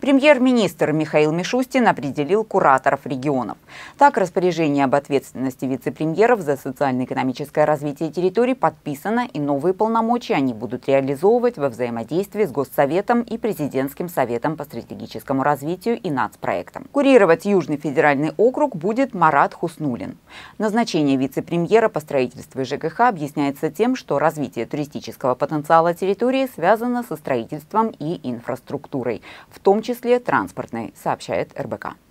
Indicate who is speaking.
Speaker 1: Премьер-министр Михаил Мишустин определил кураторов регионов. Так, распоряжение об ответственности вице-премьеров за социально-экономическое развитие территории подписано, и новые полномочия они будут реализовывать во взаимодействии с Госсоветом и Президентским советом по стратегическому развитию и нацпроектам. Курировать Южный федеральный округ будет Марат Хуснулин. Назначение вице-премьера по строительству ЖКХ объясняется тем, что развитие туристического потенциала территории связано со строительством и инфраструктурой, в том числе числе транспортной, сообщает РБК.